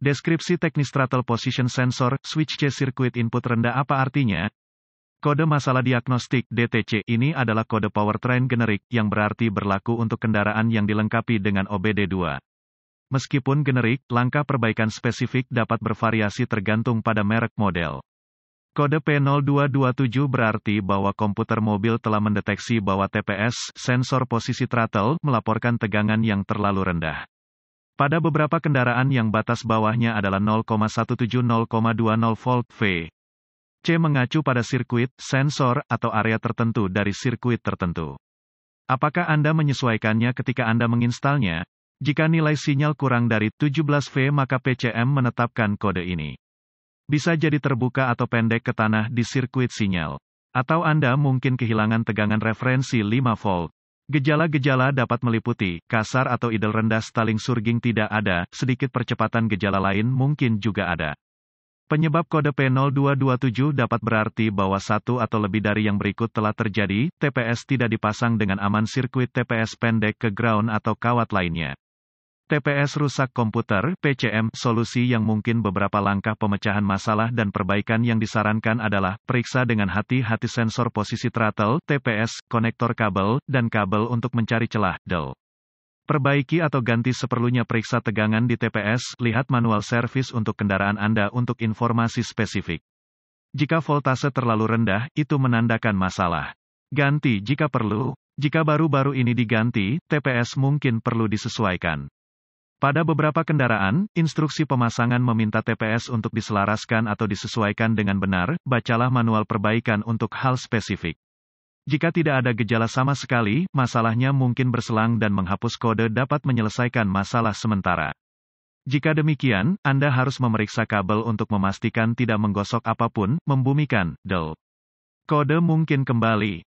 Deskripsi teknis throttle position sensor, switch C circuit input rendah apa artinya? Kode masalah diagnostik DTC ini adalah kode powertrain generik yang berarti berlaku untuk kendaraan yang dilengkapi dengan OBD2. Meskipun generik, langkah perbaikan spesifik dapat bervariasi tergantung pada merek model. Kode P0227 berarti bahwa komputer mobil telah mendeteksi bahwa TPS, sensor posisi throttle, melaporkan tegangan yang terlalu rendah. Pada beberapa kendaraan yang batas bawahnya adalah 0,170,20 volt V. C mengacu pada sirkuit, sensor, atau area tertentu dari sirkuit tertentu. Apakah Anda menyesuaikannya ketika Anda menginstalnya? Jika nilai sinyal kurang dari 17V maka PCM menetapkan kode ini. Bisa jadi terbuka atau pendek ke tanah di sirkuit sinyal. Atau Anda mungkin kehilangan tegangan referensi 5 volt. Gejala-gejala dapat meliputi, kasar atau idel rendah staling surging tidak ada, sedikit percepatan gejala lain mungkin juga ada. Penyebab kode P0227 dapat berarti bahwa satu atau lebih dari yang berikut telah terjadi, TPS tidak dipasang dengan aman sirkuit TPS pendek ke ground atau kawat lainnya. TPS rusak komputer, PCM, solusi yang mungkin beberapa langkah pemecahan masalah dan perbaikan yang disarankan adalah, periksa dengan hati-hati sensor posisi throttle, TPS, konektor kabel, dan kabel untuk mencari celah, del. Perbaiki atau ganti seperlunya periksa tegangan di TPS, lihat manual servis untuk kendaraan Anda untuk informasi spesifik. Jika voltase terlalu rendah, itu menandakan masalah. Ganti jika perlu. Jika baru-baru ini diganti, TPS mungkin perlu disesuaikan. Pada beberapa kendaraan, instruksi pemasangan meminta TPS untuk diselaraskan atau disesuaikan dengan benar, bacalah manual perbaikan untuk hal spesifik. Jika tidak ada gejala sama sekali, masalahnya mungkin berselang dan menghapus kode dapat menyelesaikan masalah sementara. Jika demikian, Anda harus memeriksa kabel untuk memastikan tidak menggosok apapun, membumikan, del. Kode mungkin kembali.